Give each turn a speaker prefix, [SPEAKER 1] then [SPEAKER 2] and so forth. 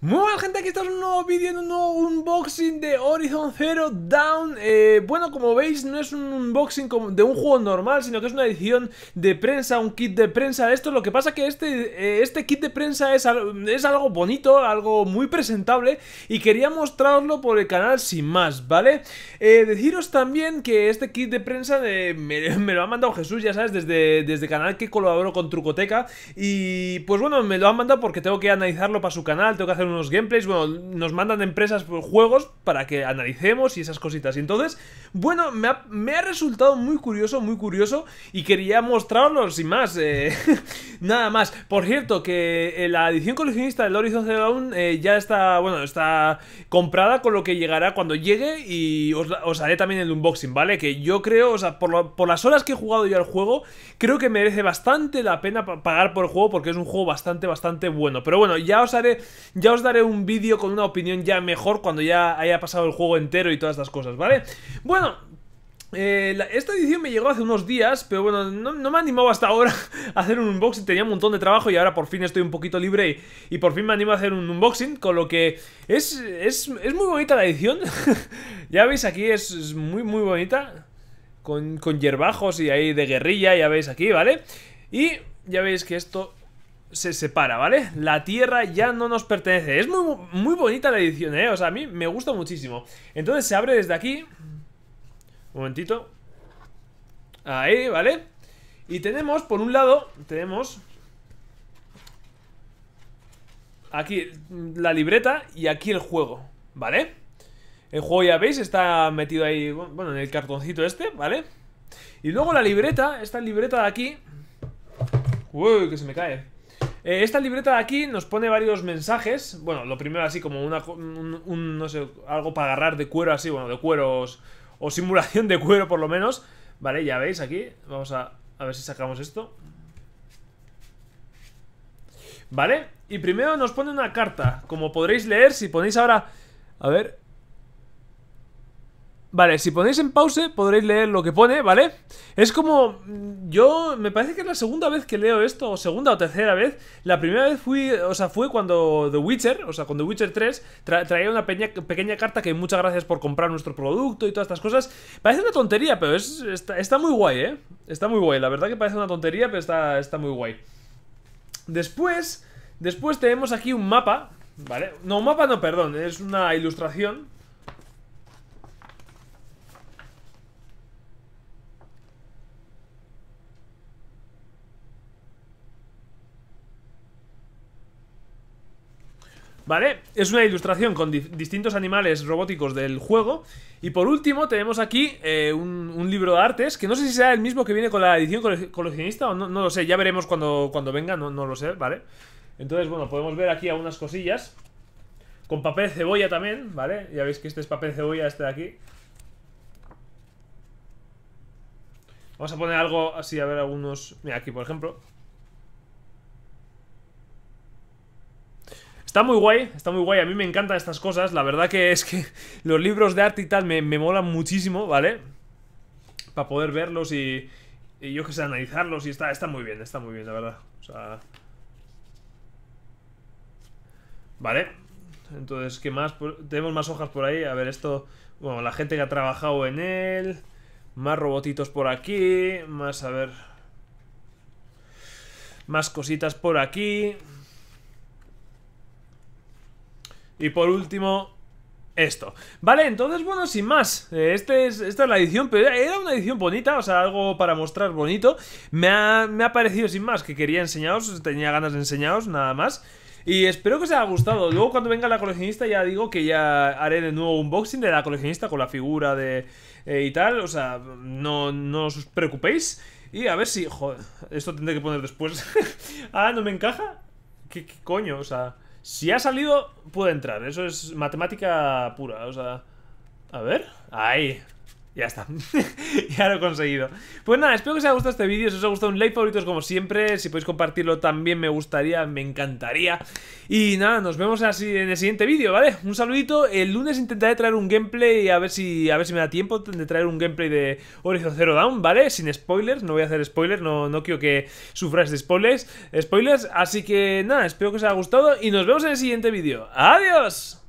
[SPEAKER 1] Muy buena gente, aquí está un nuevo vídeo, un nuevo unboxing de Horizon Zero Down eh, Bueno, como veis, no es un unboxing de un juego normal, sino que es una edición de prensa, un kit de prensa Esto, lo que pasa que este, eh, este kit de prensa es, es algo bonito, algo muy presentable Y quería mostrarlo por el canal sin más, ¿vale? Eh, deciros también que este kit de prensa de, me, lo ha mandado Jesús, ya sabes, desde, desde el canal que colaboro con Trucoteca Y pues bueno, me lo ha mandado porque tengo que analizarlo para su canal, tengo que hacer unos gameplays, bueno, nos mandan empresas pues, juegos para que analicemos y esas cositas. Y entonces, bueno, me ha, resultado muy curioso, muy curioso y quería mostrarlo sin más. Eh, nada más. Por cierto, que eh, la edición coleccionista del Horizon Zero Dawn eh, ya está, bueno, está comprada con lo que llegará cuando llegue y os, haré también el unboxing, ¿vale? Que yo creo, o sea, por, las horas que he jugado yo al juego, creo que merece bastante la pena pagar por el juego porque es un juego bastante, bastante bueno. Pero bueno, ya os haré, ya os daré un vídeo con una opinión ya mejor cuando ya haya pasado el juego entero y todas estas cosas, ¿vale? Bueno, eh, esta edición me llegó hace unos días, pero bueno, no, me animaba hasta ahora a hacer un unboxing, tenía un montón de trabajo y ahora por fin estoy un poquito libre y, por fin me animo a hacer un unboxing, con lo que es, muy bonita la edición, ya veis aquí es, muy muy bonita, con, con yerbajos y ahí de guerrilla, ya veis aquí, ¿vale? Y ya veis que esto se separa, ¿vale? La tierra ya no nos pertenece. Es muy, muy bonita la edición, ¿eh? O sea, a mí me gusta muchísimo. Entonces se abre desde aquí. Un momentito. Ahí, ¿vale? Y tenemos, por un lado, tenemos... Aquí la libreta y aquí el juego, ¿vale? El juego, ya veis, está metido ahí, bueno, en el cartoncito este, ¿vale? Y luego la libreta, esta libreta de aquí... Uy, que se me cae. Eh, esta libreta de aquí nos pone varios mensajes. Bueno, lo primero así como una, no sé, algo para agarrar de cuero así, bueno, de cueros o simulación de cuero por lo menos. Vale, ya veis aquí. Vamos a, a ver si sacamos esto. Vale, y primero nos pone una carta. Como podréis leer, si ponéis ahora... A ver, Vale, si ponéis en pause podréis leer lo que pone, ¿vale? Es como... Mm, yo... Me parece que es la segunda vez que leo esto, o segunda o tercera vez. La primera vez fui... O sea, fue cuando The Witcher, o sea, cuando The Witcher 3, traía una pequeña carta que muchas gracias por comprar nuestro producto y todas estas cosas. Parece una tontería, pero es, está, muy guay, ¿eh? Está muy guay. La verdad que parece una tontería, pero está, está muy guay. Después... Después tenemos aquí un mapa, ¿vale? No, un mapa no, perdón. Es una ilustración, ¿Vale? Es una ilustración con distintos animales robóticos del juego. Y por último tenemos aquí eh, un, libro de artes, que no sé si sea el mismo que viene con la edición coleccionista o no, no, lo sé, ya veremos cuando, cuando venga, no, no lo sé, ¿vale? Entonces, bueno, podemos ver aquí algunas cosillas. Con papel cebolla también, ¿vale? Ya veis que este es papel cebolla, este de aquí. Vamos a poner algo así, a ver algunos... Mira, aquí por ejemplo Está muy guay, está muy guay. A mí me encantan estas cosas. La verdad que es que los libros de arte y tal me, molan muchísimo, ¿vale? Para poder verlos y, y yo que sé, analizarlos. Y está, está muy bien, está muy bien, la verdad. O sea... Vale. Entonces, ¿qué más? Tenemos más hojas por ahí. A ver, esto... Bueno, la gente que ha trabajado en él. Más robotitos por aquí. Más, a ver... Más cositas por aquí. Y por último, esto. Vale, entonces, bueno, sin más. Eh, este es, esta es la edición, pero era una edición bonita, o sea, algo para mostrar bonito. Me ha, parecido, sin más, que quería enseñaros, tenía ganas de enseñaros, nada más. Y espero que os haya gustado. Luego cuando venga la coleccionista ya digo que ya haré de nuevo unboxing de la coleccionista con la figura de eh, y tal. O sea, no, no os preocupéis. Y a ver si... Joder, esto tendré que poner después. ah, no me encaja. ¿Qué coño? O sea... Si ha salido, puede entrar. Eso es matemática pura, o sea... A ver... Ahí. Ya está, ya lo he conseguido Pues nada, espero que os haya gustado este vídeo Si os ha gustado un like, favoritos como siempre Si podéis compartirlo también me gustaría, me encantaría Y nada, nos vemos así en el siguiente vídeo, ¿vale? Un saludito, el lunes intentaré traer un gameplay A ver si, a ver si me da tiempo de traer un gameplay de Horizon Zero Dawn, ¿vale? Sin spoilers, no voy a hacer spoilers No, no quiero que sufráis de spoilers Spoilers, así que nada, espero que os haya gustado Y nos vemos en el siguiente vídeo ¡Adiós!